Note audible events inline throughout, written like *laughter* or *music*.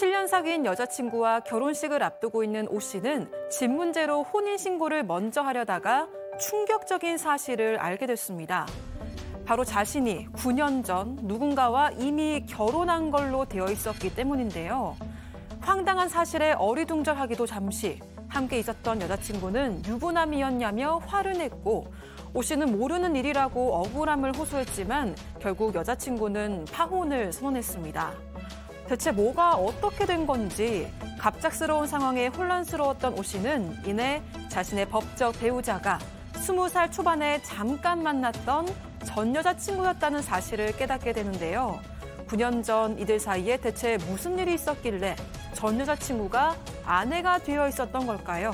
7년 사귄 여자친구와 결혼식을 앞두고 있는 오 씨는 집 문제로 혼인신고를 먼저 하려다가 충격적인 사실을 알게 됐습니다. 바로 자신이 9년 전 누군가와 이미 결혼한 걸로 되어 있었기 때문인데요. 황당한 사실에 어리둥절하기도 잠시 함께 있었던 여자친구는 유부남이었냐며 화를 냈고 오 씨는 모르는 일이라고 억울함을 호소했지만 결국 여자친구는 파혼을 선언했습니다. 대체 뭐가 어떻게 된 건지 갑작스러운 상황에 혼란스러웠던 오 씨는 이내 자신의 법적 배우자가 20살 초반에 잠깐 만났던 전 여자친구였다는 사실을 깨닫게 되는데요. 9년 전 이들 사이에 대체 무슨 일이 있었길래 전 여자친구가 아내가 되어 있었던 걸까요?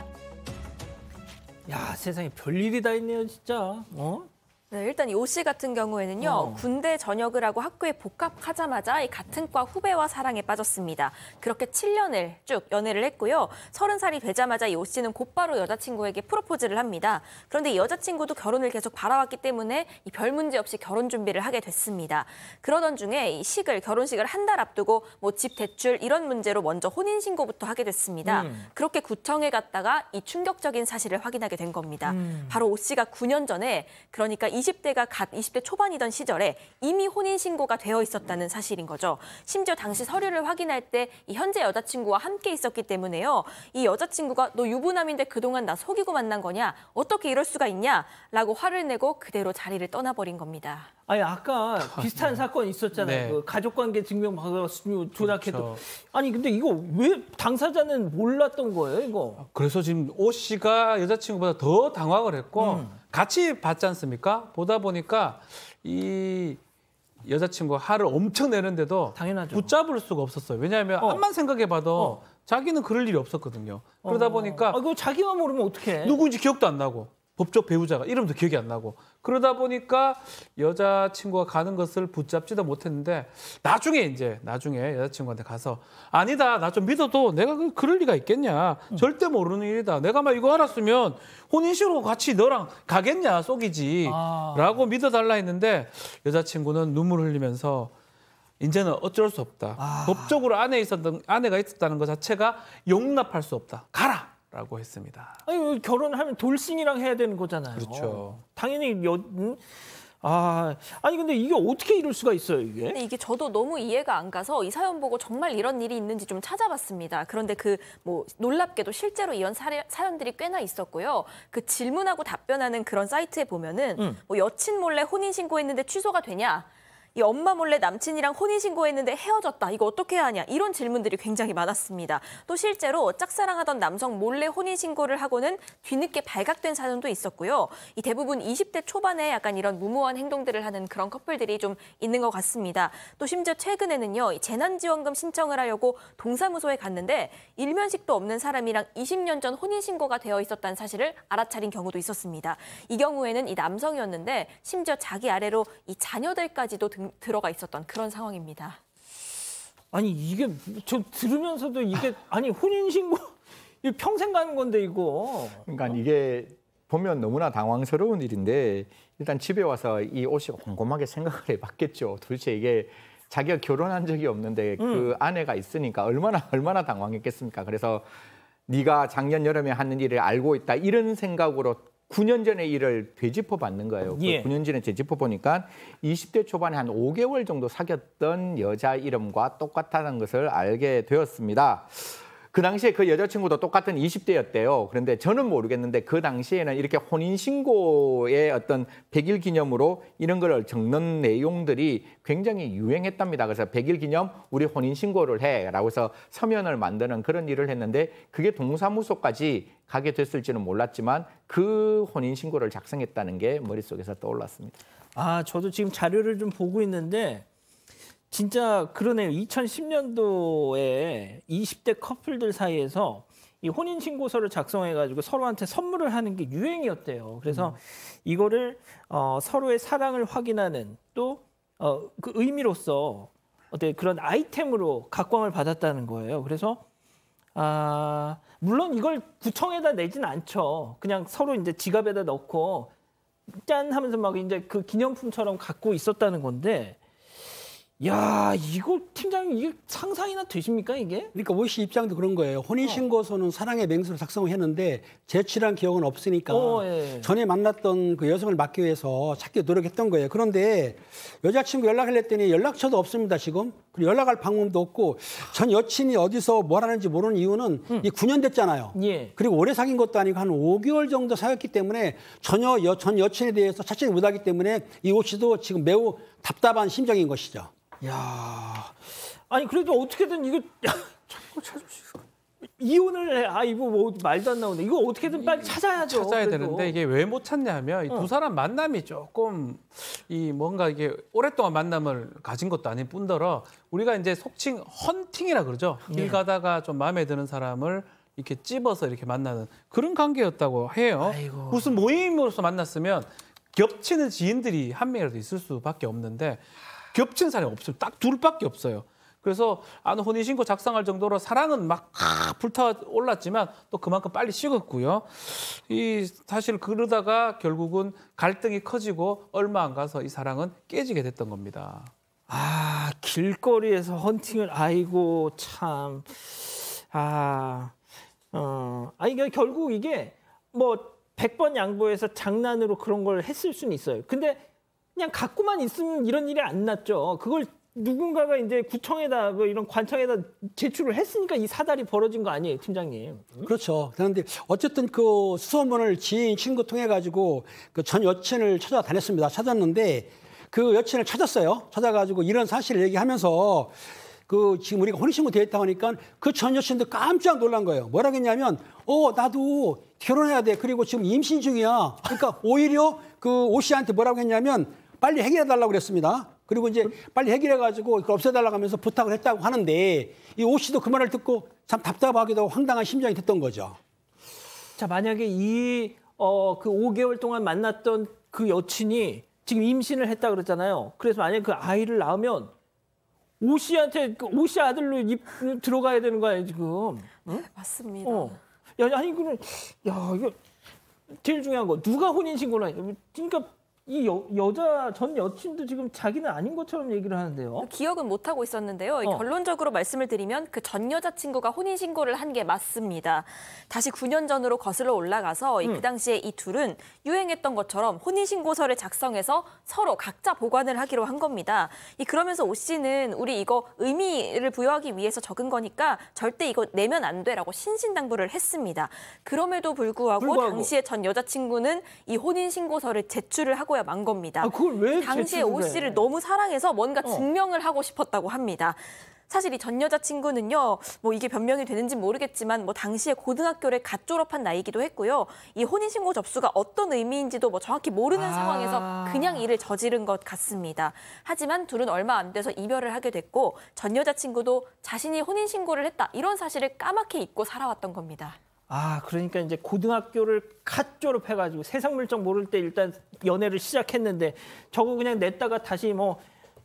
야 세상에 별일이 다 있네요 진짜. 어? 네, 일단 이 오씨 같은 경우에는요 어. 군대 전역을 하고 학교에 복학하자마자 이 같은 과 후배와 사랑에 빠졌습니다. 그렇게 7년을 쭉 연애를 했고요. 30살이 되자마자 이 오 씨는 곧바로 여자친구에게 프로포즈를 합니다. 그런데 이 여자친구도 결혼을 계속 바라왔기 때문에 이별 문제 없이 결혼 준비를 하게 됐습니다. 그러던 중에 이 식을 결혼식을 한 달 앞두고 뭐 집 대출 이런 문제로 먼저 혼인 신고부터 하게 됐습니다. 음. 그렇게 구청에 갔다가 이 충격적인 사실을 확인하게 된 겁니다. 음. 바로 오 씨가 9년 전에 그러니까 20대가 갓 20대 초반이던 시절에 이미 혼인 신고가 되어 있었다는 사실인 거죠. 심지어 당시 서류를 확인할 때 이 현재 여자친구와 함께 있었기 때문에요. 이 여자친구가 너 유부남인데 그동안 나 속이고 만난 거냐? 어떻게 이럴 수가 있냐?라고 화를 내고 그대로 자리를 떠나버린 겁니다. 아니 아까 *laughs* 비슷한 네. 사건 있었잖아요. 네. 그 가족관계 증명 받았으면 조작해도 그렇죠. 아니 근데 이거 왜 당사자는 몰랐던 거예요 이거? 그래서 지금 오 씨가 여자친구보다 더 당황을 했고. 음. 같이 봤지 않습니까? 보다 보니까 이 여자친구 화를 엄청 내는데도 당연하죠. 붙잡을 수가 없었어요. 왜냐하면 어. 암만 생각해봐도 어. 자기는 그럴 일이 없었거든요. 그러다 어. 보니까 아, 이 자기만 모르면 어떡해. 누구인지 기억도 안 나고 법적 배우자가 이름도 기억이 안 나고 그러다 보니까 여자친구가 가는 것을 붙잡지도 못했는데 나중에 이제 나중에 여자친구한테 가서 아니다 나 좀 믿어도 내가 그, 그럴 리가 있겠냐 응. 음. 절대 모르는 일이다 내가 막 이거 알았으면 혼인으로 같이 너랑 가겠냐 속이지 아. 라고 믿어달라 했는데 여자친구는 눈물 흘리면서 이제는 어쩔 수 없다 아. 법적으로 아내 있었던 아내가 있었다는 것 자체가 용납할 수 없다 가라 라고 했습니다. 아니 결혼하면 돌싱이랑 해야 되는 거잖아요. 그렇죠. 당연히 여, 음? 아, 아니 근데 이게 어떻게 이럴 수가 있어요, 이게? 근 이게 저도 너무 이해가 안 가서 이 사연 보고 정말 이런 일이 있는지 좀 찾아봤습니다. 그런데 그 뭐 놀랍게도 실제로 이런 사례, 사연들이 꽤나 있었고요. 그 질문하고 답변하는 그런 사이트에 보면은 음. 뭐 여친 몰래 혼인 신고했는데 취소가 되냐? 이 엄마 몰래 남친이랑 혼인신고했는데 헤어졌다. 이거 어떻게 하냐. 이런 질문들이 굉장히 많았습니다. 또 실제로 짝사랑하던 남성 몰래 혼인신고를 하고는 뒤늦게 발각된 사연도 있었고요. 이 대부분 20대 초반에 약간 이런 무모한 행동들을 하는 그런 커플들이 좀 있는 것 같습니다. 또 심지어 최근에는요. 재난지원금 신청을 하려고 동사무소에 갔는데 일면식도 없는 사람이랑 20년 전 혼인신고가 되어 있었다는 사실을 알아차린 경우도 있었습니다. 이 경우에는 이 남성이었는데 심지어 자기 아래로 이 자녀들까지도 등 들, 어가 있었던 그런 상황입니다. 아니 이게 저 들으면서도 이게 아니 혼인신고 *laughs* 평생 가는 건데 이거. 그러니까 이게 보면 너무나 당황스러운 일인데 일단 집에 와서 이 옷이 곰곰하게 생각을 해봤겠죠. 도대체 이게 자기가 결혼한 적이 없는데 그 음. 아내가 있으니까 얼마나 얼마나 당황했겠습니까. 그래서 네가 작년 여름에 하는 일을 알고 있다 이런 생각으로 9년 전의 일을 되짚어 봤는 거예요. 그 예. 9년 전에 되짚어 보니까 20대 초반에 한 5개월 정도 사귀었던 여자 이름과 똑같다는 것을 알게 되었습니다. 그 당시에 그 여자친구도 똑같은 20대였대요. 그런데 저는 모르겠는데 그 당시에는 이렇게 혼인신고의 어떤 100일 기념으로 이런 걸 적는 내용들이 굉장히 유행했답니다. 그래서 100일 기념 우리 혼인신고를 해라고 해서 서면을 만드는 그런 일을 했는데 그게 동사무소까지 가게 됐을지는 몰랐지만 그 혼인신고를 작성했다는 게 머릿속에서 떠올랐습니다. 아, 저도 지금 자료를 좀 보고 있는데 진짜 그러네요. 2010년도에 20대 커플들 사이에서 이 혼인 신고서를 작성해 가지고 서로한테 선물을 하는 게 유행이었대요. 그래서 음. 이거를 어, 서로의 사랑을 확인하는 또 어, 그 의미로서 어때 그런 아이템으로 각광을 받았다는 거예요. 그래서 아, 물론 이걸 구청에다 내진 않죠. 그냥 서로 이제 지갑에다 넣고 짠 하면서 막 이제 그 기념품처럼 갖고 있었다는 건데 야 이거 팀장님 이게 상상이나 되십니까 이게? 그러니까 오씨 뭐 입장도 그런 거예요. 혼인신고서는 어. 사랑의 맹세로 작성을 했는데 제출한 기억은 없으니까 어, 예. 전에 만났던 그 여성을 막기 위해서 찾기 노력했던 거예요. 그런데 여자친구 연락을 했더니 연락처도 없습니다 지금. 그리고 연락할 방법도 없고 전 여친이 어디서 뭘 하는지 모르는 이유는 음. 이 9년 됐잖아요. 예. 그리고 오래 사귄 것도 아니고 한 5개월 정도 사귀었기 때문에 전혀 여, 전 여친에 대해서 찾지 못하기 때문에 이 오씨도 지금 매우 답답한 심정인 것이죠. 야 아니 그래도 어떻게든 이거 *laughs* 참고 찾으시고 이혼을 해. 아 이거 뭐 말도 안 나오네. 이거 어떻게든 빨리 찾아야죠. 찾아야 그래도. 되는데 이게 왜 못 찾냐면 어. 두 사람 만남이 조금 이 뭔가 이게 오랫동안 만남을 가진 것도 아닌 뿐더러 우리가 이제 속칭 헌팅이라 그러죠. 네. 일 가다가 좀 마음에 드는 사람을 이렇게 찝어서 이렇게 만나는 그런 관계였다고 해요. 아이고. 무슨 모임으로서 만났으면 겹치는 지인들이 한 명이라도 있을 수밖에 없는데 겹친 사람이 없어요. 딱 둘밖에 없어요. 그래서 아는 혼인신고 작성할 정도로 사랑은 막 불타 올랐지만 또 그만큼 빨리 식었고요. 이 사실 그러다가 결국은 갈등이 커지고 얼마 안 가서 이 사랑은 깨지게 됐던 겁니다. 아 길거리에서 헌팅을 아이고 참 아 어, 아니 이 결국 이게 뭐 100번 양보해서 장난으로 그런 걸 했을 수는 있어요. 근데 그냥 갖고만 있으면 이런 일이 안 났죠. 그걸 누군가가 이제 구청에다 뭐 이런 관청에다 제출을 했으니까 이 사달이 벌어진 거 아니에요, 팀장님? 그렇죠. 그런데 어쨌든 그 수소문을 지인 친구 통해 가지고 그 전 여친을 찾아다녔습니다. 찾았는데 그 여친을 찾았어요. 찾아가지고 이런 사실을 얘기하면서 그 지금 우리가 혼인신고 돼 있다고 하니까 그 전 여친도 깜짝 놀란 거예요. 뭐라 그랬냐면 어 나도 결혼해야 돼. 그리고 지금 임신 중이야. 그러니까 *laughs* 오히려 그 오 씨한테 뭐라고 했냐면 빨리 해결해 달라고 그랬습니다. 그리고 이제 빨리 해결해 가지고 없애달라고 하면서 부탁을 했다고 하는데 이 오 씨도 그 말을 듣고 참 답답하기도 하고 황당한 심정이 됐던 거죠. 자 만약에 이 어 그 5개월 동안 만났던 그 여친이 지금 임신을 했다 그랬잖아요. 그래서 만약에 그 아이를 낳으면 오씨한테 그 오씨 아들로 입, 들어가야 되는 거 아니야 지금? 응? 네, 맞습니다. 어. 야, 아니 그는 야 이거 제일 중요한 거 누가 혼인 신고나? 그러니까 이 여, 여자 전 여친도 지금 자기는 아닌 것처럼 얘기를 하는데요. 그 기억은 못 하고 있었는데요. 어. 결론적으로 말씀을 드리면 그 전 여자친구가 혼인 신고를 한 게 맞습니다. 다시 9년 전으로 거슬러 올라가서 음. 그 당시에 이 둘은 유행했던 것처럼 혼인 신고서를 작성해서 서로 각자 보관을 하기로 한 겁니다. 이 그러면서 오 씨는 우리 이거 의미를 부여하기 위해서 적은 거니까 절대 이거 내면 안 돼라고 신신당부를 했습니다. 그럼에도 불구하고, 불구하고. 당시에 전 여자친구는 이 혼인 신고서를 제출을 하고 해고야 만 겁니다. 아, 그걸 왜 당시에 오 씨를 너무 사랑해서 뭔가 어. 증명을 하고 싶었다고 합니다. 사실 이 전 여자친구는요, 뭐 이게 변명이 되는지 모르겠지만 뭐 당시에 고등학교를 갓 졸업한 나이기도 했고요. 이 혼인신고 접수가 어떤 의미인지도 뭐 정확히 모르는 아... 상황에서 그냥 일을 저지른 것 같습니다. 하지만 둘은 얼마 안 돼서 이별을 하게 됐고 전 여자친구도 자신이 혼인신고를 했다 이런 사실을 까맣게 잊고 살아왔던 겁니다. 아, 그러니까 이제 고등학교를 갓 졸업해가지고 세상 물정 모를 때 일단 연애를 시작했는데 저거 그냥 냈다가 다시 뭐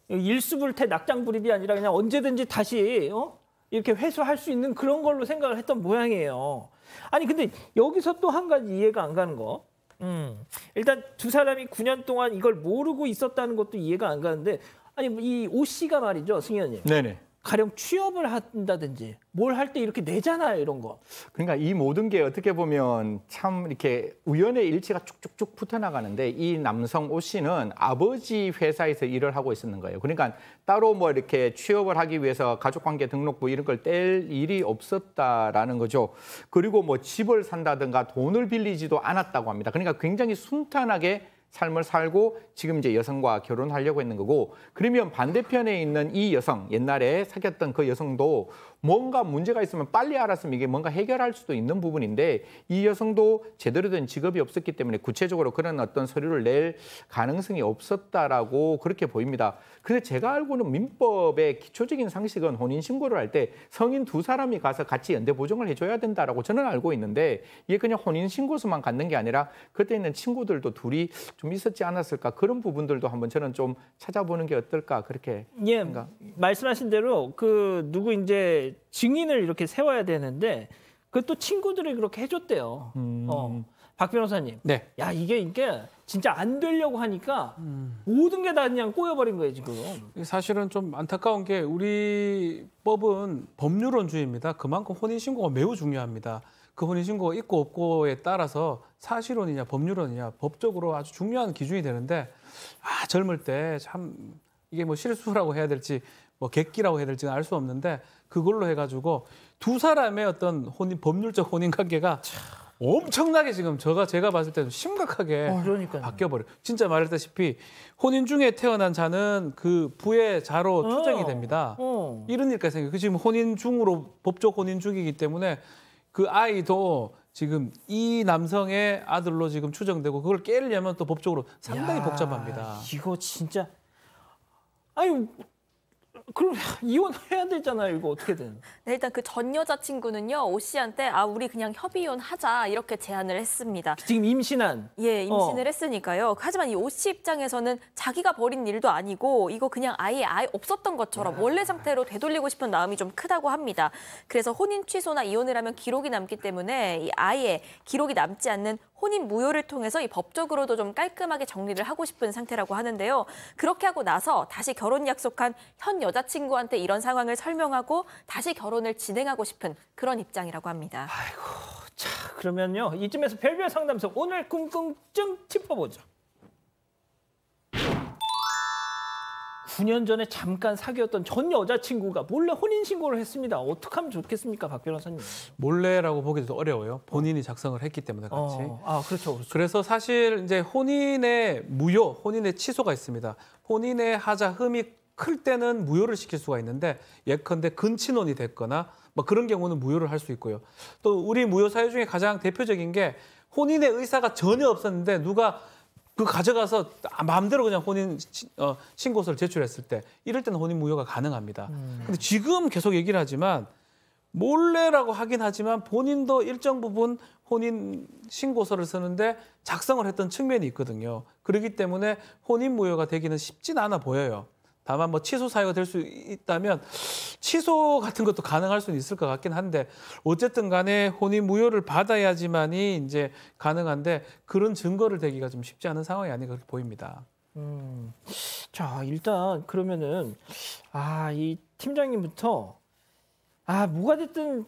일수불태 낙장불입이 아니라 그냥 언제든지 다시 어? 이렇게 회수할 수 있는 그런 걸로 생각을 했던 모양이에요. 아니 근데 여기서 또 한 가지 이해가 안 가는 거. 음. 일단 두 사람이 9년 동안 이걸 모르고 있었다는 것도 이해가 안 가는데 아니 뭐 이오 씨가 말이죠 승현님. 네네. 가령 취업을 한다든지 뭘 할 때 이렇게 내잖아요 이런 거. 그러니까 이 모든 게 어떻게 보면 참 이렇게 우연의 일치가 쭉쭉쭉 붙어나가는데 이 남성 오 씨는 아버지 회사에서 일을 하고 있었는 거예요. 그러니까 따로 뭐 이렇게 취업을 하기 위해서 가족관계 등록부 뭐 이런 걸 뗄 일이 없었다라는 거죠. 그리고 뭐 집을 산다든가 돈을 빌리지도 않았다고 합니다. 그러니까 굉장히 순탄하게 삶을 살고 지금 이제 여성과 결혼하려고 했는 거고 그러면 반대편에 있는 이 여성 옛날에 사귀었던 그 여성도 뭔가 문제가 있으면 빨리 알았으면 이게 뭔가 해결할 수도 있는 부분인데 이 여성도 제대로 된 직업이 없었기 때문에 구체적으로 그런 어떤 서류를 낼 가능성이 없었다라고 그렇게 보입니다. 근데 제가 알고는 민법의 기초적인 상식은 혼인 신고를 할 때 성인 두 사람이 가서 같이 연대 보증을 해줘야 된다라고 저는 알고 있는데 이게 그냥 혼인 신고서만 갖는 게 아니라 그때 있는 친구들도 둘이 좀 있었지 않았을까 그런 부분들도 한번 저는 좀 찾아보는 게 어떨까 그렇게 예, 생각. 말씀하신 대로 그 누구 이제 증인을 이렇게 세워야 되는데 그 또 친구들이 그렇게 해줬대요. 음. 어. 박 변호사님. 네. 야 이게 이게 진짜 안 되려고 하니까 음. 모든 게 다 그냥 꼬여버린 거예요 지금. 사실은 좀 안타까운 게 우리 법은 법률원주의입니다. 그만큼 혼인신고가 매우 중요합니다. 그 혼인신고가 있고 없고에 따라서 사실혼이냐 법률혼이냐 법적으로 아주 중요한 기준이 되는데 아 젊을 때 참 이게 뭐 실수라고 해야 될지 뭐 객기라고 해야 될지는 알 수 없는데 그걸로 해가지고 두 사람의 어떤 혼인 법률적 혼인 관계가 엄청나게 지금 제가 제가 봤을 때는 심각하게 어, 바뀌어 버려. 진짜 말했다시피 혼인 중에 태어난 자는 그 부의 자로 어. 추정이 됩니다. 어. 이런 일까지 생겨. 그 지금 혼인 중으로 법적 혼인 중이기 때문에 그 아이도 지금 이 남성의 아들로 지금 추정되고 그걸 깨려면 또 법적으로 상당히 야, 복잡합니다. 이거 진짜 아니 그럼 *laughs* 이혼해야 되잖아요. 이거 어떻게 든 네, 일단 그 전 여자친구는요. 오 씨한테 아 우리 그냥 협의혼 하자 이렇게 제안을 했습니다. 지금 임신한? 예, 어. 임신을 어. 했으니까요. 하지만 이 오 씨 입장에서는 자기가 버린 일도 아니고 이거 그냥 아예 아예 없었던 것처럼 아. 원래 상태로 되돌리고 싶은 마음이 좀 크다고 합니다. 그래서 혼인 취소나 이혼을 하면 기록이 남기 때문에 이 아예 기록이 남지 않는 혼인 무효를 통해서 이 법적으로도 좀 깔끔하게 정리를 하고 싶은 상태라고 하는데요. 그렇게 하고 나서 다시 결혼 약속한 현 여자 여자친구한테 이런 상황을 설명하고 다시 결혼을 진행하고 싶은 그런 입장이라고 합니다. 아이고, 자 그러면요. 이쯤에서 별별 상담소 오늘 꿈꿈증 짚어보죠. 9년 전에 잠깐 사귀었던 전 여자친구가 몰래 혼인신고를 했습니다. 어떻게 하면 좋겠습니까, 박 변호사님? 몰래라고 보기도 어려워요. 본인이 작성을 했기 때문에 같이. 어, 아, 그렇죠, 그렇죠. 그래서 사실 이제 혼인의 무효, 혼인의 취소가 있습니다. 혼인의 하자 흠이 클 때는 무효를 시킬 수가 있는데 예컨대 근친혼이 됐거나 뭐 그런 경우는 무효를 할 수 있고요. 또 우리 무효 사유 중에 가장 대표적인 게 혼인의 의사가 전혀 없었는데 누가 그 가져가서 마음대로 그냥 혼인 어, 신고서를 제출했을 때 이럴 때는 혼인 무효가 가능합니다. 음. 근데 지금 계속 얘기를 하지만 몰래라고 하긴 하지만 본인도 일정 부분 혼인 신고서를 쓰는데 작성을 했던 측면이 있거든요. 그렇기 때문에 혼인 무효가 되기는 쉽진 않아 보여요. 다만 뭐 취소 사유가 될 수 있다면 취소 같은 것도 가능할 수는 있을 것 같긴 한데 어쨌든 간에 혼인 무효를 받아야지만이 이제 가능한데 그런 증거를 대기가 좀 쉽지 않은 상황이 아닌가 그렇게 보입니다. 음. 자, 일단 그러면은 아, 이 팀장님부터 아, 뭐가 됐든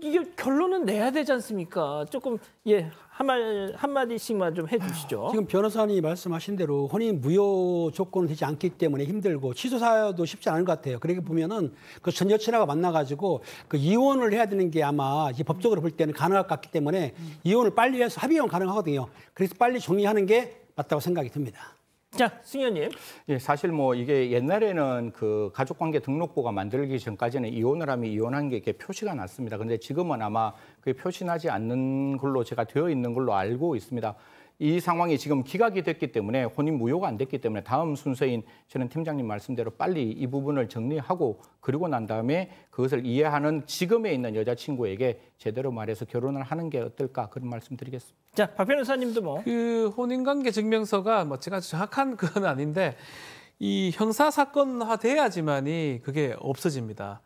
이게 결론은 내야 되지 않습니까? 조금 예 한 말 한마디씩만 좀 해주시죠. 지금 변호사님이 말씀하신 대로 혼인 무효 조건은 되지 않기 때문에 힘들고 취소 사유도 쉽지 않을 것 같아요. 그렇게 보면은 그전 여친하고 만나가지고 그 이혼을 해야 되는 게 아마 이 법적으로 볼 때는 가능할 것 같기 때문에 이혼을 빨리 해서 합의하면 가능하거든요. 그래서 빨리 정리하는 게 맞다고 생각이 듭니다. 자, 승현님. 예, 사실 뭐 이게 옛날에는 그 가족관계 등록부가 만들기 전까지는 이혼을 하면 이혼한 게 이렇게 표시가 났습니다. 근데 지금은 아마 그게 표시나지 않는 걸로 제가 되어 있는 걸로 알고 있습니다. 이 상황이 지금 기각이 됐기 때문에 혼인 무효가 안 됐기 때문에 다음 순서인 저는 팀장님 말씀대로 빨리 이 부분을 정리하고 그리고 난 다음에 그것을 이해하는 지금에 있는 여자친구에게 제대로 말해서 결혼을 하는 게 어떨까 그런 말씀드리겠습니다. 자, 박 변호사님도 뭐. 그 혼인관계 증명서가 뭐 제가 정확한 *laughs* 건 아닌데 이 형사 사건화 돼야지만이 그게 없어집니다.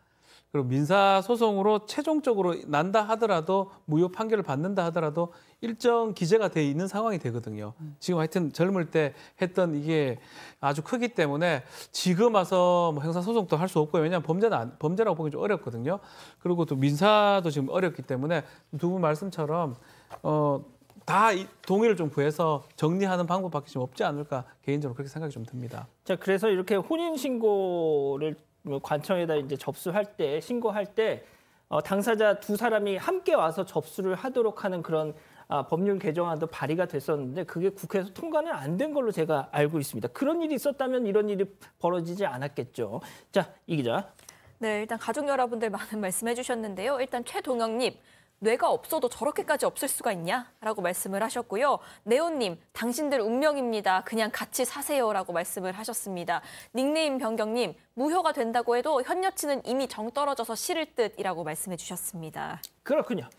그리고 민사 소송으로 최종적으로 난다 하더라도 무효 판결을 받는다 하더라도 일정 기재가 돼 있는 상황이 되거든요. 음. 지금 하여튼 젊을 때 했던 이게 아주 크기 때문에 지금 와서 뭐 형사 소송도 할 수 없고요. 왜냐하면 범죄는 범죄라고 보기 좀 어렵거든요. 그리고 또 민사도 지금 어렵기 때문에 두 분 말씀처럼 어. 다 동의를 좀 구해서 정리하는 방법밖에 좀 없지 않을까 개인적으로 그렇게 생각이 좀 듭니다. 자, 그래서 이렇게 혼인 신고를 뭐 관청에다 이제 접수할 때 신고할 때 어, 당사자 두 사람이 함께 와서 접수를 하도록 하는 그런 아, 법률 개정안도 발의가 됐었는데 그게 국회에서 통과는 안 된 걸로 제가 알고 있습니다. 그런 일이 있었다면 이런 일이 벌어지지 않았겠죠. 자, 이 기자. 네, 일단 가족 여러분들 많은 말씀해 주셨는데요. 일단 최동영님. 뇌가 없어도 저렇게까지 없을 수가 있냐라고 말씀을 하셨고요. 네온님 당신들 운명입니다. 그냥 같이 사세요라고 말씀을 하셨습니다. 닉네임 변경님, 무효가 된다고 해도 현 여친은 이미 정 떨어져서 싫을 듯이라고 말씀해 주셨습니다. 그렇군요.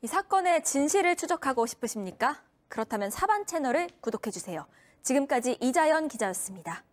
이 사건의 진실을 추적하고 싶으십니까? 그렇다면 사반 채널을 구독해 주세요. 지금까지 이자연 기자였습니다.